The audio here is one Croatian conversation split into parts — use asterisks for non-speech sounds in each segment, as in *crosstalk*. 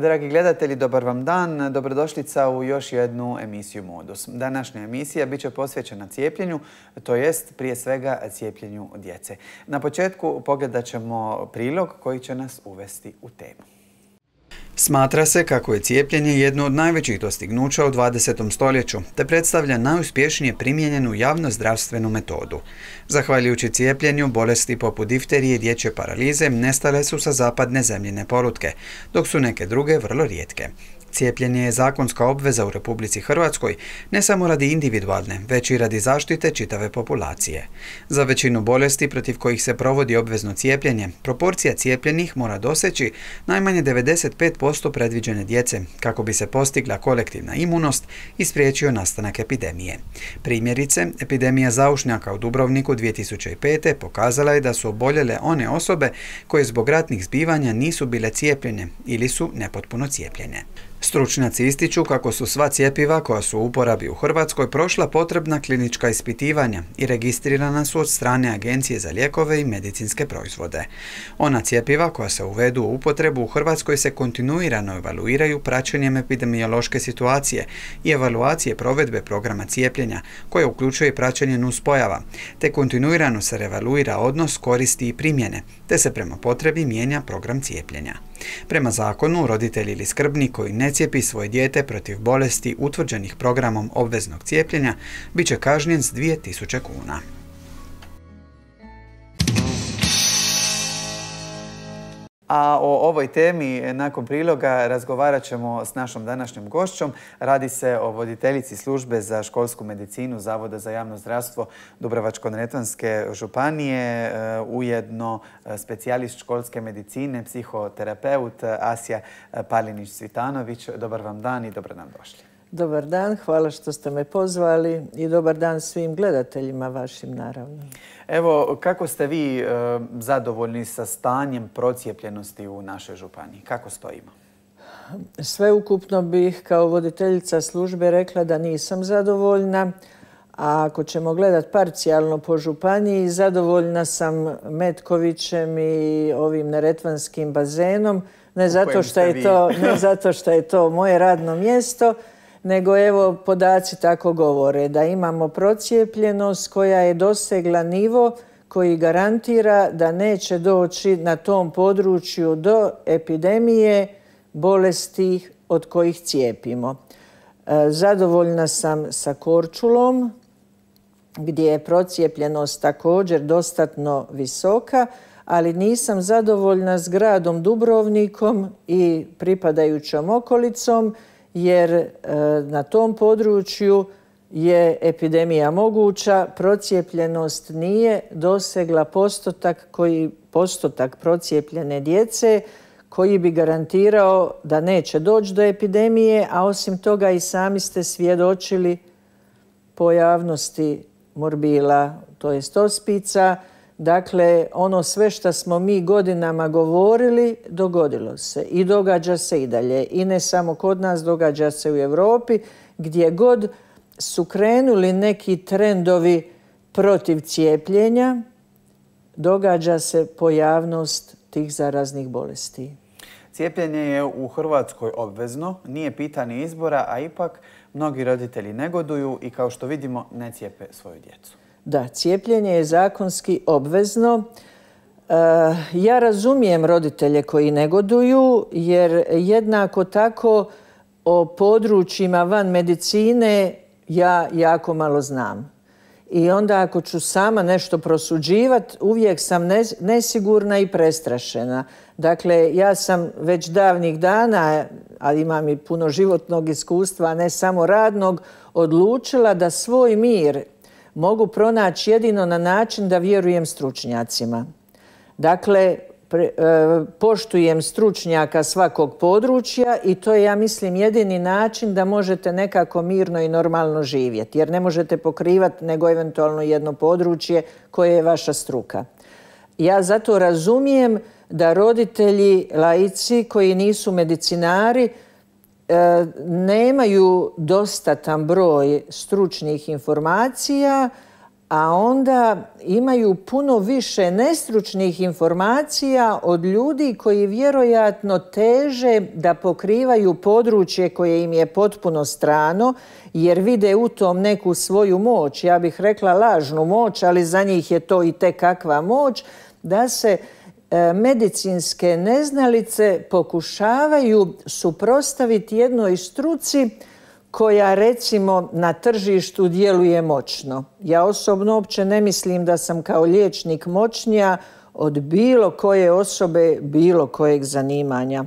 Dragi gledatelji, dobar vam dan. Dobrodošlica u još jednu emisiju Modus. Današnja emisija bit će posvećena cijepljenju, to jest prije svega cijepljenju djece. Na početku pogledat ćemo prilog koji će nas uvesti u temu. Smatra se kako je cijepljenje jedno od najvećih dostignuća u 20. stoljeću, te predstavlja najuspješnije primijenjenu javnozdravstvenu metodu. Zahvaljujući cijepljenju, bolesti poput difterije i dječje paralize nestale su sa zapadne zemljine porutke, dok su neke druge vrlo rijetke. Cijepljenje je zakonska obveza u Republici Hrvatskoj ne samo radi individualne, već i radi zaštite čitave populacije. Za većinu bolesti protiv kojih se provodi obvezno cijepljenje, proporcija cijepljenih mora doseći najmanje 95% predviđene djece kako bi se postigla kolektivna imunost i spriječio nastanak epidemije. Primjerice, epidemija zaušnjaka u Dubrovniku 2005. pokazala je da su oboljele one osobe koje zbog ratnih zbivanja nisu bile cijepljene ili su nepotpuno cijepljene. Stručnjaci ističu kako su sva cjepiva koja su u uporabi u Hrvatskoj prošla potrebna klinička ispitivanja i registrirana su od strane Agencije za lijekove i medicinske proizvode. Ona cjepiva koja se uvedu u upotrebu u Hrvatskoj se kontinuirano evaluiraju praćenjem epidemiološke situacije i evaluacije provedbe programa cijepljenja, koje uključuje praćenje nuspojava, te kontinuirano se revaluira odnos koristi i primjene, te se prema potrebi mijenja program cijepljenja. Prema zakonu, roditelji ili skrbnik koji ne cijepi svoje dijete protiv bolesti utvrđenih programom obveznog cijepljenja, bit će kažnjen s 2000 kuna. A o ovoj temi nakon priloga razgovarat ćemo s našom današnjom gošćom. Radi se o voditeljici službe za školsku medicinu Zavoda za javno zdravstvo Dubrovačko-Neretvanske županije, e, ujedno e, specijalist školske medicine, psihoterapeut Asija Palinić-Svitanović. Dobar vam dan i dobro nam došli. Dobar dan, hvala što ste me pozvali i dobar dan svim gledateljima vašim naravno. Evo, kako ste vi e, zadovoljni sa stanjem procijepljenosti u našoj županiji? Kako stojimo? Sveukupno bih kao voditeljica službe rekla da nisam zadovoljna, a ako ćemo gledati parcijalno po županiji, zadovoljna sam Metkovićem i ovim neretvanskim bazenom, ne zato što je to *laughs* ne zato što je to moje radno mjesto, nego evo podaci tako govore da imamo procijepljenost koja je dosegla nivo koji garantira da neće doći na tom području do epidemije bolesti od kojih cijepimo. E, zadovoljna sam sa Korčulom gdje je procijepljenost također dostatno visoka, ali nisam zadovoljna s gradom Dubrovnikom i pripadajućom okolicom jer e, na tom području je epidemija moguća, procijepljenost nije dosegla postotak koji postotak procijepljene djece koji bi garantirao da neće doći do epidemije, a osim toga i sami ste svjedočili pojavnosti morbila, to jest ospica, Dakle, ono sve što smo mi godinama govorili, dogodilo se i događa se i dalje. I ne samo kod nas, događa se u Europi gdje god su krenuli neki trendovi protiv cijepljenja, događa se pojavnost tih zaraznih bolesti. Cijepljenje je u Hrvatskoj obvezno, nije pitanje izbora, a ipak mnogi roditelji negoduju i kao što vidimo ne cijepe svoju djecu. Da, cijepljenje je zakonski obvezno. E, ja razumijem roditelje koji negoduju jer jednako tako o područjima van medicine ja jako malo znam. I onda ako ću sama nešto prosuđivati, uvijek sam nesigurna i prestrašena. Dakle, ja sam već davnih dana, ali imam i puno životnog iskustva, a ne samo radnog, odlučila da svoj mir mogu pronaći jedino na način da vjerujem stručnjacima. Dakle, e, poštujem stručnjaka svakog područja i to je, ja mislim, jedini način da možete nekako mirno i normalno živjeti, jer ne možete pokrivati nego eventualno jedno područje koje je vaša struka. Ja zato razumijem da roditelji, laici koji nisu medicinari, nemaju dostatan broj stručnih informacija, a onda imaju puno više nestručnih informacija od ljudi koji vjerojatno teže da pokrivaju područje koje im je potpuno strano, jer vide u tom neku svoju moć, ja bih rekla lažnu moć, ali za njih je to i te kakva moć, da se E, medicinske neznalice pokušavaju suprostaviti jednoj struci koja recimo na tržištu djeluje moćno. Ja osobno uopće ne mislim da sam kao liječnik moćnija od bilo koje osobe, bilo kojeg zanimanja.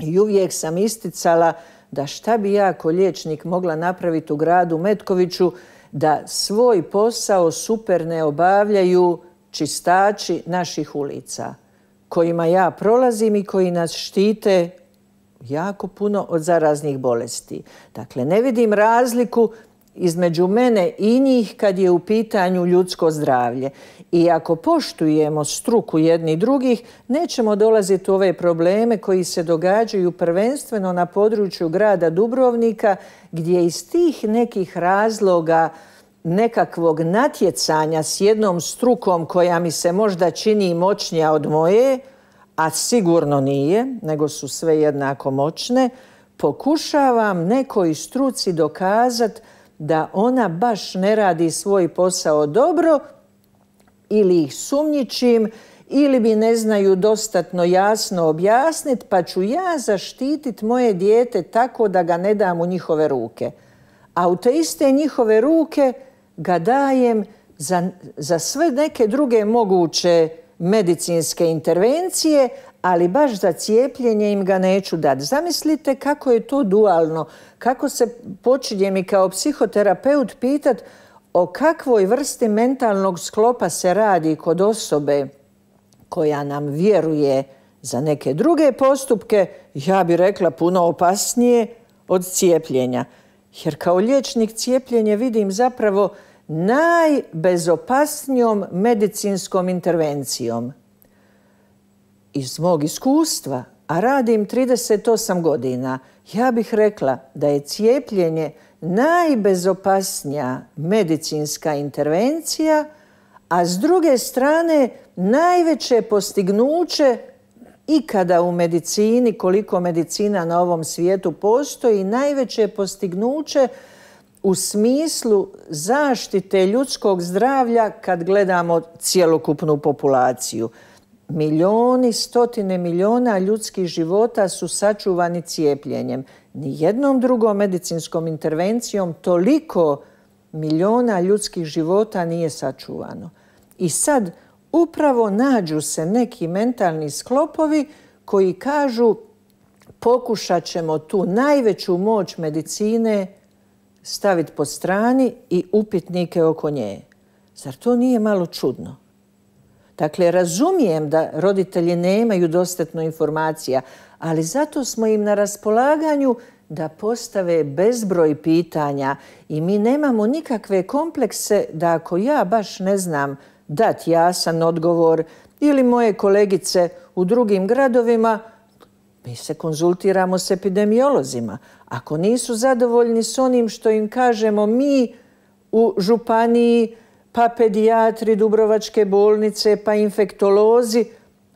I uvijek sam isticala da šta bi ja kao liječnik mogla napraviti u gradu Metkoviću da svoj posao super ne obavljaju čistači naših ulica, kojima ja prolazim i koji nas štite jako puno od zaraznih bolesti. Dakle, ne vidim razliku između mene i njih kad je u pitanju ljudsko zdravlje. I ako poštujemo struku jedni drugih, nećemo dolaziti u ove probleme koji se događaju prvenstveno na području grada Dubrovnika, gdje iz tih nekih razloga nekakvog natjecanja s jednom strukom koja mi se možda čini moćnija od moje, a sigurno nije, nego su sve jednako moćne, pokušavam nekoj struci dokazati da ona baš ne radi svoj posao dobro ili ih sumnjičim ili mi ne znaju dostatno jasno objasniti pa ću ja zaštititi moje dijete tako da ga ne dam u njihove ruke. A u te iste njihove ruke ga dajem za, sve neke druge moguće medicinske intervencije, ali baš za cijepljenje im ga neću dati. Zamislite kako je to dualno, kako se počinje mi kao psihoterapeut pitati o kakvoj vrsti mentalnog sklopa se radi kod osobe koja nam vjeruje za neke druge postupke, ja bi rekla puno opasnije od cijepljenja. Jer kao liječnik cijepljenje vidim zapravo najbezopasnijom medicinskom intervencijom. Iz mog iskustva, a radim 38 godina, ja bih rekla da je cijepljenje najbezopasnija medicinska intervencija, a s druge strane najveće postignuće ikada u medicini, koliko medicina na ovom svijetu postoji, najveće postignuće u smislu zaštite ljudskog zdravlja kad gledamo cjelokupnu populaciju. Milioni, stotine miliona ljudskih života su sačuvani cijepljenjem. Nijednom drugom medicinskom intervencijom toliko miliona ljudskih života nije sačuvano. I sad upravo nađu se neki mentalni sklopovi koji kažu pokušat ćemo tu najveću moć medicine staviti po strani i upitnike oko nje. Zar to nije malo čudno? Dakle, razumijem da roditelji nemaju dostatno informacija, ali zato smo im na raspolaganju da postave bezbroj pitanja i mi nemamo nikakve komplekse da ako ja baš ne znam dati jasan odgovor ili moje kolegice u drugim gradovima, mi se konzultiramo s epidemiolozima. Ako nisu zadovoljni s onim što im kažemo mi u županiji, pa pedijatri Dubrovačke bolnice, pa infektolozi,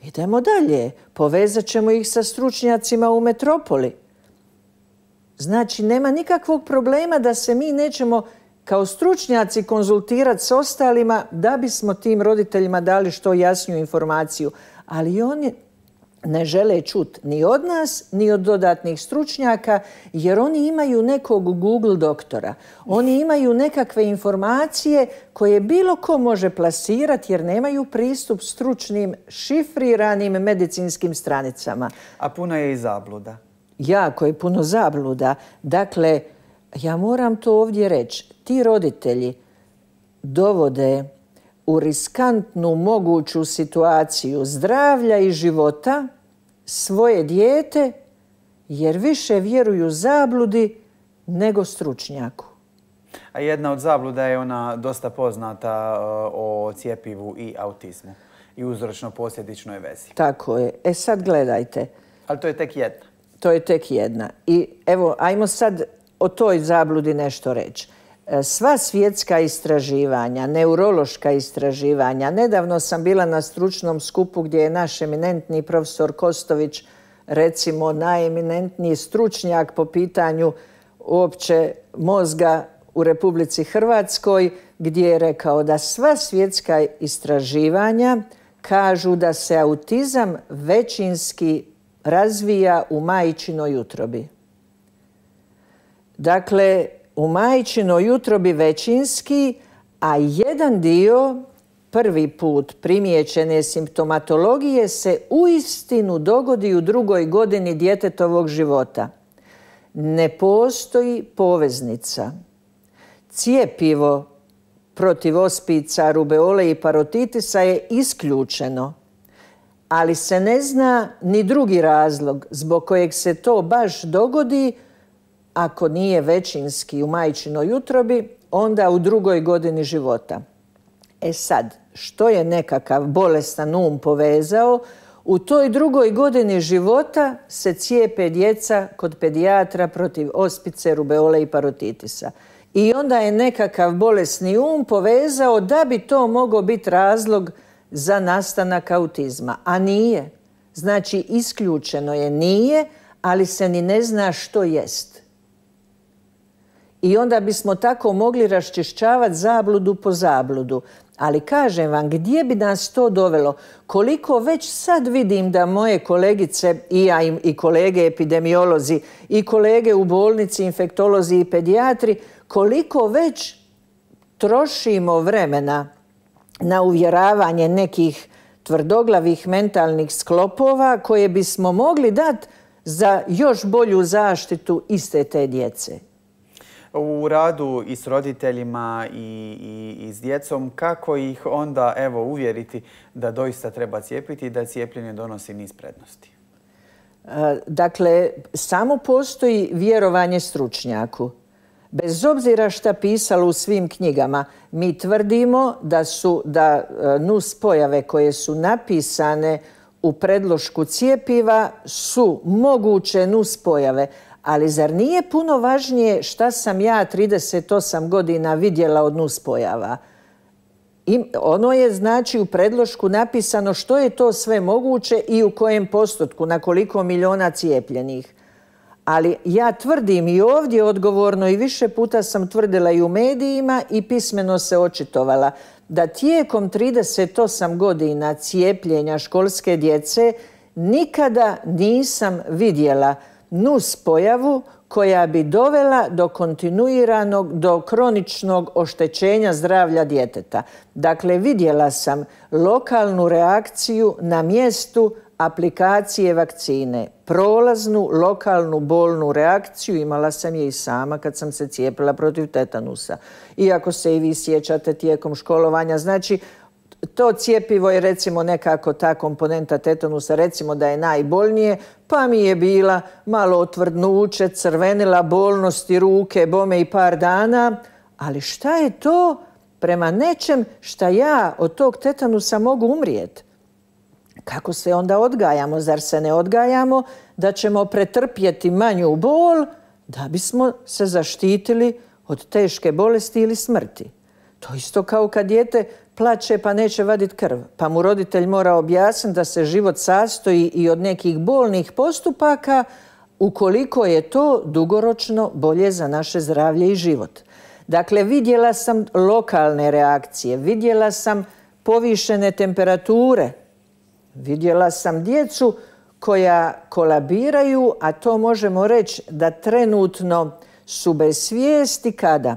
idemo dalje. Povezat ćemo ih sa stručnjacima u metropoli. Znači, nema nikakvog problema da se mi nećemo kao stručnjaci konzultirati s ostalima da bismo tim roditeljima dali što jasniju informaciju. Ali oni ne žele čut ni od nas, ni od dodatnih stručnjaka, jer oni imaju nekog Google doktora. Oni imaju nekakve informacije koje bilo ko može plasirati jer nemaju pristup stručnim šifriranim medicinskim stranicama. A puno je i zabluda. Jako je puno zabluda. Dakle, ja moram to ovdje reći. Ti roditelji dovode u riskantnu moguću situaciju zdravlja i života svoje dijete jer više vjeruju zabludi nego stručnjaku. A jedna od zabluda je ona dosta poznata uh, o cijepivu i autizmu i uzročno-posljedičnoj vezi. Tako je. E sad gledajte. Ali to je tek jedna. To je tek jedna. I evo, ajmo sad o toj zabludi nešto reći. E, sva svjetska istraživanja, neurološka istraživanja. Nedavno sam bila na stručnom skupu gdje je naš eminentni profesor Kostović, recimo najeminentniji stručnjak po pitanju uopće mozga u Republici Hrvatskoj, gdje je rekao da sva svjetska istraživanja kažu da se autizam većinski razvija u majčinoj utrobi. Dakle, u majčino jutro bi većinski, a jedan dio prvi put primijećene simptomatologije se uistinu dogodi u drugoj godini djetetovog života. Ne postoji poveznica. Cijepivo protiv ospica, rubeole i parotitisa je isključeno, ali se ne zna ni drugi razlog zbog kojeg se to baš dogodi ako nije većinski u majčinoj utrobi, onda u drugoj godini života. E sad, što je nekakav bolestan um povezao, u toj drugoj godini života se cijepe djeca kod pedijatra protiv ospice, rubeole i parotitisa. I onda je nekakav bolesni um povezao da bi to mogao biti razlog za nastanak autizma. A nije. Znači, isključeno je nije, ali se ni ne zna što jest i onda bismo tako mogli raščišćavati zabludu po zabludu. Ali kažem vam, gdje bi nas to dovelo? Koliko već sad vidim da moje kolegice, i ja i kolege epidemiolozi, i kolege u bolnici, infektolozi i pedijatri, koliko već trošimo vremena na uvjeravanje nekih tvrdoglavih mentalnih sklopova koje bismo mogli dati za još bolju zaštitu iste te djece u radu i s roditeljima i, i, s djecom, kako ih onda evo uvjeriti da doista treba cijepiti i da cijepljenje donosi niz prednosti? E, dakle, samo postoji vjerovanje stručnjaku. Bez obzira šta pisalo u svim knjigama, mi tvrdimo da su da e, nus pojave koje su napisane u predlošku cijepiva su moguće nus pojave, ali zar nije puno važnije šta sam ja 38 godina vidjela od nuspojava? I ono je znači u predlošku napisano što je to sve moguće i u kojem postotku, na koliko miliona cijepljenih. Ali ja tvrdim i ovdje odgovorno i više puta sam tvrdila i u medijima i pismeno se očitovala da tijekom 38 godina cijepljenja školske djece nikada nisam vidjela nus pojavu koja bi dovela do kontinuiranog, do kroničnog oštećenja zdravlja djeteta. Dakle, vidjela sam lokalnu reakciju na mjestu aplikacije vakcine. Prolaznu lokalnu bolnu reakciju imala sam je i sama kad sam se cijepila protiv tetanusa. Iako se i vi sjećate tijekom školovanja. Znači, to cijepivo je recimo nekako ta komponenta tetanusa, recimo da je najbolnije, pa mi je bila malo otvrdnuće, crvenila, bolnosti ruke, bome i par dana, ali šta je to prema nečem šta ja od tog tetanusa mogu umrijeti? Kako se onda odgajamo? Zar se ne odgajamo da ćemo pretrpjeti manju bol da bismo se zaštitili od teške bolesti ili smrti? To isto kao kad dijete plaće pa neće vadit krv. Pa mu roditelj mora objasniti da se život sastoji i od nekih bolnih postupaka ukoliko je to dugoročno bolje za naše zdravlje i život. Dakle, vidjela sam lokalne reakcije, vidjela sam povišene temperature, vidjela sam djecu koja kolabiraju, a to možemo reći da trenutno su bez svijesti kada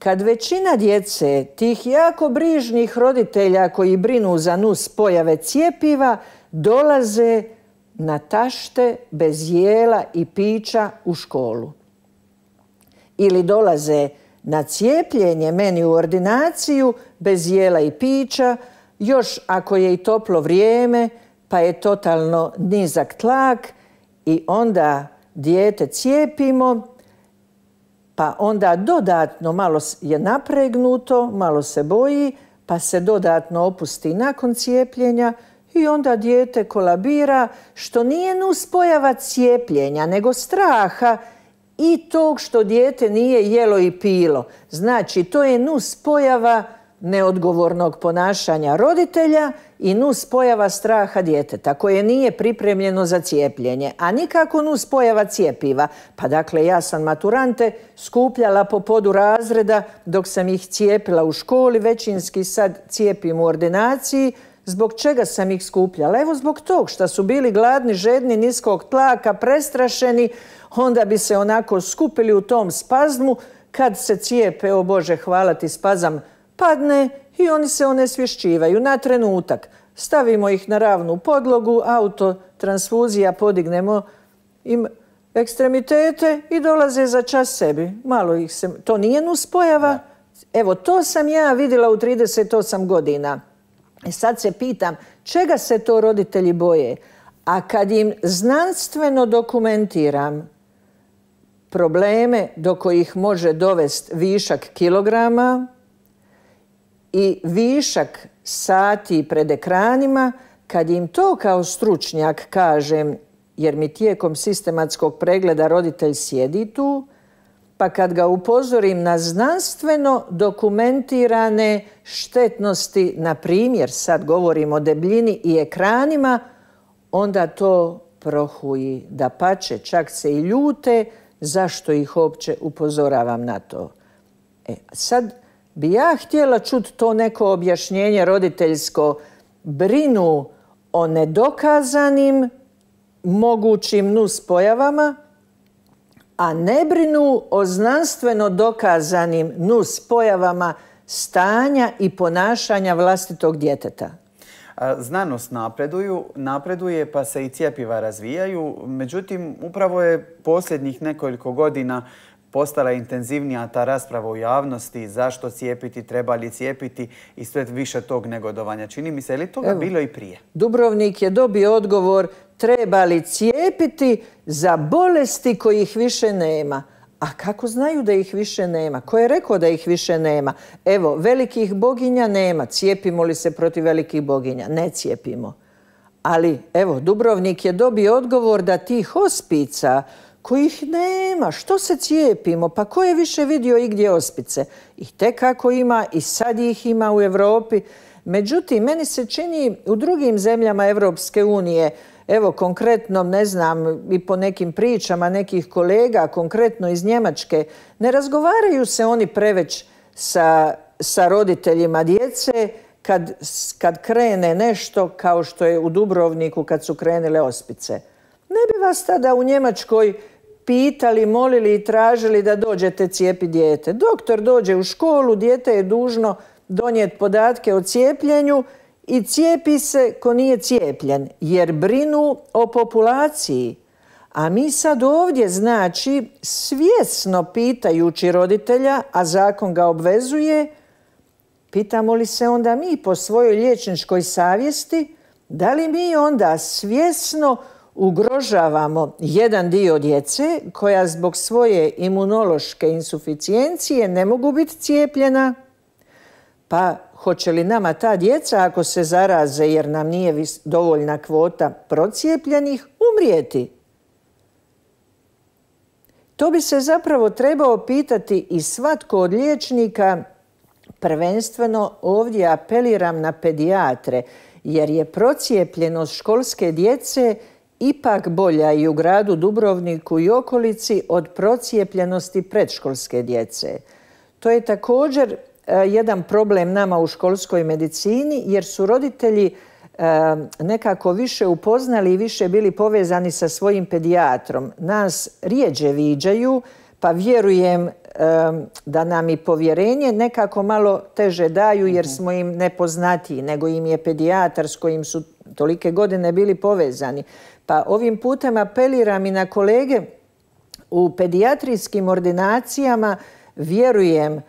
kad većina djece, tih jako brižnih roditelja koji brinu za nus pojave cijepiva, dolaze na tašte bez jela i pića u školu. Ili dolaze na cijepljenje meni u ordinaciju bez jela i pića, još ako je i toplo vrijeme, pa je totalno nizak tlak i onda dijete cijepimo, pa onda dodatno malo je napregnuto, malo se boji, pa se dodatno opusti nakon cijepljenja i onda dijete kolabira, što nije nuspojava cijepljenja, nego straha i tog što dijete nije jelo i pilo. Znači, to je nuspojava neodgovornog ponašanja roditelja i pojava straha djeteta koje nije pripremljeno za cijepljenje, a nikako pojava cijepiva. Pa dakle, ja sam maturante skupljala po podu razreda dok sam ih cijepila u školi, većinski sad cijepim u ordinaciji, Zbog čega sam ih skupljala? Evo zbog tog što su bili gladni, žedni, niskog tlaka, prestrašeni, onda bi se onako skupili u tom spazmu kad se cijepe, o Bože, hvala ti, spazam padne i oni se onesvješćivaju na trenutak. Stavimo ih na ravnu podlogu, auto transfuzija, podignemo im ekstremitete i dolaze za čas sebi. Malo ih se... To nije nuspojava. Evo, to sam ja vidjela u 38 godina. I e, sad se pitam, čega se to roditelji boje? A kad im znanstveno dokumentiram probleme do kojih može dovesti višak kilograma, i višak sati pred ekranima, kad im to kao stručnjak kažem, jer mi tijekom sistematskog pregleda roditelj sjedi tu, pa kad ga upozorim na znanstveno dokumentirane štetnosti, na primjer sad govorim o debljini i ekranima, onda to prohuji, da pače, čak se i ljute, zašto ih uopće upozoravam na to. E, sad bi ja htjela čuti to neko objašnjenje roditeljsko brinu o nedokazanim mogućim nuspojavama, a ne brinu o znanstveno dokazanim nuspojavama stanja i ponašanja vlastitog djeteta. Znanost napreduju, napreduje pa se i cijepiva razvijaju, međutim upravo je posljednjih nekoliko godina Postala je intenzivnija ta rasprava u javnosti, zašto cijepiti, treba li cijepiti i sve više tog negodovanja. Čini mi se, je li toga bilo i prije? Dubrovnik je dobio odgovor treba li cijepiti za bolesti kojih više nema. A kako znaju da ih više nema? Ko je rekao da ih više nema? Evo, velikih boginja nema. Cijepimo li se protiv velikih boginja? Ne cijepimo. Ali, evo, Dubrovnik je dobio odgovor da tih hospica kojih nema, što se cijepimo, pa ko je više vidio gdje ospice? I te kako ima i sad ih ima u Europi. Međutim, meni se čini u drugim zemljama Europske unije, evo konkretno, ne znam, i po nekim pričama nekih kolega, konkretno iz Njemačke, ne razgovaraju se oni preveć sa, sa roditeljima djece kad, kad krene nešto kao što je u Dubrovniku kad su krenile ospice. Ne bi vas tada u Njemačkoj pitali, molili i tražili da dođete cijepi dijete. Doktor dođe u školu, dijete je dužno donijeti podatke o cijepljenju i cijepi se ko nije cijepljen, jer brinu o populaciji. A mi sad ovdje znači svjesno pitajući roditelja, a zakon ga obvezuje, pitamo li se onda mi po svojoj liječničkoj savjesti, da li mi onda svjesno ugrožavamo jedan dio djece koja zbog svoje imunološke insuficijencije ne mogu biti cijepljena, pa hoće li nama ta djeca, ako se zaraze jer nam nije dovoljna kvota procijepljenih, umrijeti? To bi se zapravo trebao pitati i svatko od liječnika, prvenstveno ovdje apeliram na pedijatre, jer je procijepljenost školske djece – ipak bolja i u gradu Dubrovniku i okolici od procijepljenosti predškolske djece. To je također e, jedan problem nama u školskoj medicini jer su roditelji e, nekako više upoznali i više bili povezani sa svojim pedijatrom. Nas rijeđe viđaju, pa vjerujem e, da nam i povjerenje nekako malo teže daju jer mhm. smo im nepoznatiji, nego im je pedijatar s kojim su tolike godine bili povezani. Pa ovim putem apeliram i na kolege u pedijatrijskim ordinacijama vjerujem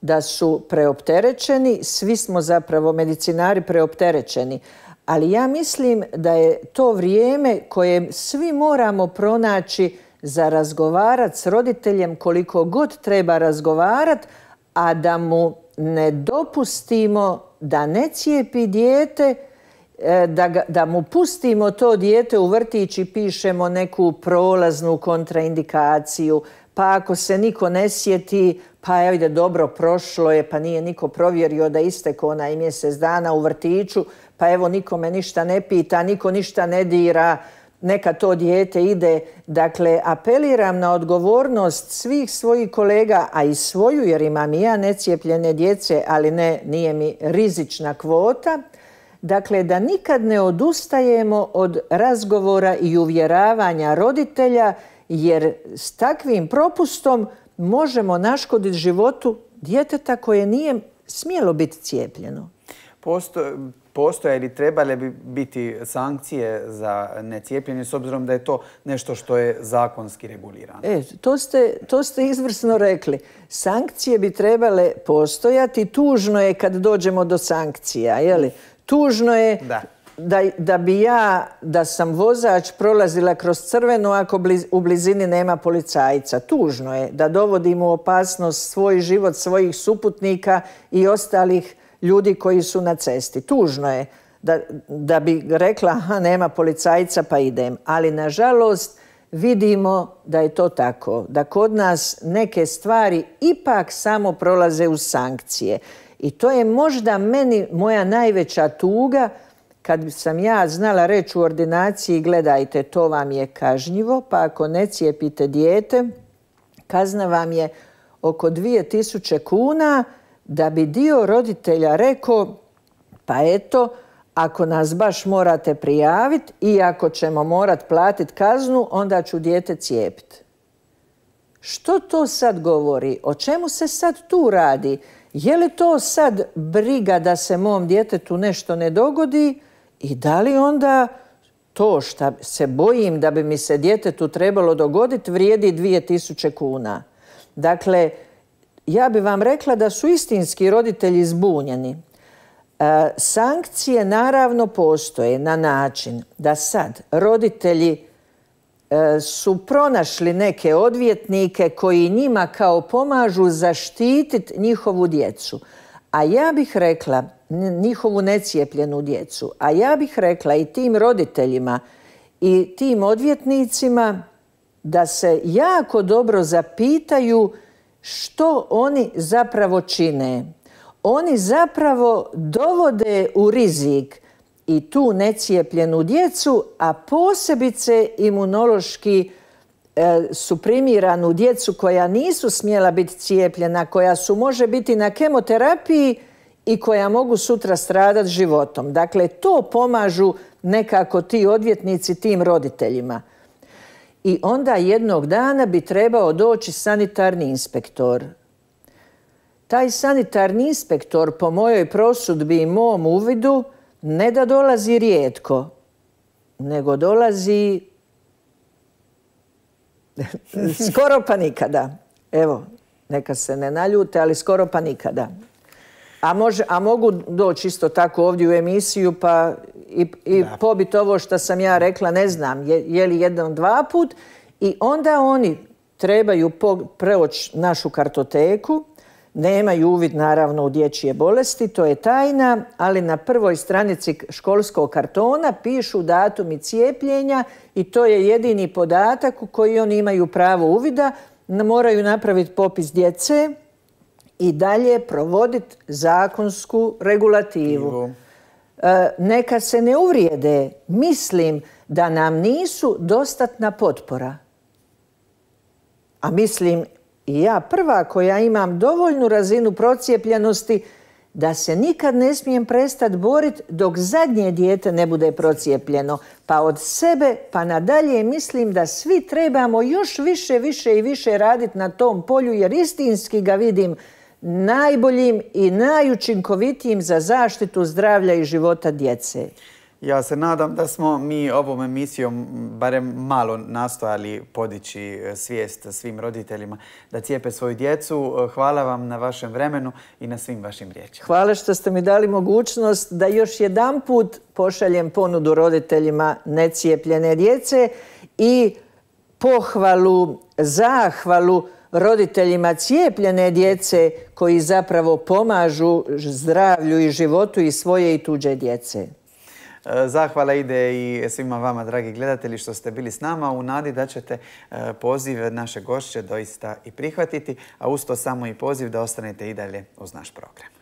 da su preopterećeni, svi smo zapravo medicinari preopterećeni, ali ja mislim da je to vrijeme koje svi moramo pronaći za razgovarat s roditeljem koliko god treba razgovarat, a da mu ne dopustimo da ne cijepi dijete E, da, ga, da mu pustimo to dijete u vrtić i pišemo neku prolaznu kontraindikaciju, pa ako se niko ne sjeti, pa evo ide dobro, prošlo je, pa nije niko provjerio da isteko onaj mjesec dana u vrtiću, pa evo nikome ništa ne pita, niko ništa ne dira, neka to dijete ide. Dakle, apeliram na odgovornost svih svojih kolega, a i svoju, jer imam i ja necijepljene djece, ali ne, nije mi rizična kvota, Dakle, da nikad ne odustajemo od razgovora i uvjeravanja roditelja, jer s takvim propustom možemo naškoditi životu djeteta koje nije smjelo biti cijepljeno. postoje ili trebale bi biti sankcije za necijepljenje s obzirom da je to nešto što je zakonski regulirano? E, to ste, to ste izvrsno rekli. Sankcije bi trebale postojati. Tužno je kad dođemo do sankcija. Jeli? Tužno je da. bi ja, da sam vozač, prolazila kroz crveno ako u blizini nema policajca. Tužno je da dovodim u opasnost svoj život svojih suputnika i ostalih ljudi koji su na cesti. Tužno je da, bi rekla aha, nema policajca pa idem. Ali nažalost vidimo da je to tako. Da kod nas neke stvari ipak samo prolaze u sankcije. I to je možda meni moja najveća tuga kad sam ja znala reći u ordinaciji gledajte to vam je kažnjivo pa ako ne cijepite dijete kazna vam je oko 2000 kuna da bi dio roditelja rekao pa eto ako nas baš morate prijaviti i ako ćemo morat platiti kaznu onda ću dijete cijepiti. Što to sad govori? O čemu se sad tu radi? Je li to sad briga da se mom djetetu nešto ne dogodi i da li onda to što se bojim da bi mi se djetetu trebalo dogoditi vrijedi 2000 kuna. Dakle, ja bi vam rekla da su istinski roditelji zbunjeni. E, sankcije naravno postoje na način da sad roditelji E, su pronašli neke odvjetnike koji njima kao pomažu zaštititi njihovu djecu. A ja bih rekla, njihovu necijepljenu djecu, a ja bih rekla i tim roditeljima i tim odvjetnicima da se jako dobro zapitaju što oni zapravo čine. Oni zapravo dovode u rizik i tu necijepljenu djecu, a posebice imunološki e, suprimiranu djecu koja nisu smjela biti cijepljena, koja su može biti na kemoterapiji i koja mogu sutra stradati životom. Dakle, to pomažu nekako ti odvjetnici tim roditeljima. I onda jednog dana bi trebao doći sanitarni inspektor. Taj sanitarni inspektor, po mojoj prosudbi i mom uvidu, ne da dolazi rijetko, nego dolazi *laughs* skoro pa nikada. Evo, neka se ne naljute, ali skoro pa nikada. A, a mogu doći isto tako ovdje u emisiju pa i, i pobiti ovo što sam ja rekla, ne znam, je, li jedan, dva put. I onda oni trebaju preoći našu kartoteku, Nemaju uvid naravno u dječje bolesti, to je tajna, ali na prvoj stranici školskog kartona pišu datumi cijepljenja i to je jedini podatak u koji oni imaju pravo uvida. Moraju napraviti popis djece i dalje provoditi zakonsku regulativu. E, neka se ne uvrijede, mislim da nam nisu dostatna potpora. A mislim i ja prva koja imam dovoljnu razinu procijepljenosti da se nikad ne smijem prestati boriti dok zadnje dijete ne bude procijepljeno. Pa od sebe pa nadalje mislim da svi trebamo još više, više i više raditi na tom polju jer istinski ga vidim najboljim i najučinkovitijim za zaštitu zdravlja i života djece. Ja se nadam da smo mi ovom emisijom barem malo nastojali podići e, svijest svim roditeljima da cijepe svoju djecu. E, hvala vam na vašem vremenu i na svim vašim riječima. Hvala što ste mi dali mogućnost da još jedan put pošaljem ponudu roditeljima necijepljene djece i pohvalu, zahvalu roditeljima cijepljene djece koji zapravo pomažu zdravlju i životu i svoje i tuđe djece. E, zahvala ide i svima vama, dragi gledatelji, što ste bili s nama u nadi da ćete e, poziv naše gošće doista i prihvatiti, a usto samo i poziv da ostanete i dalje uz naš program.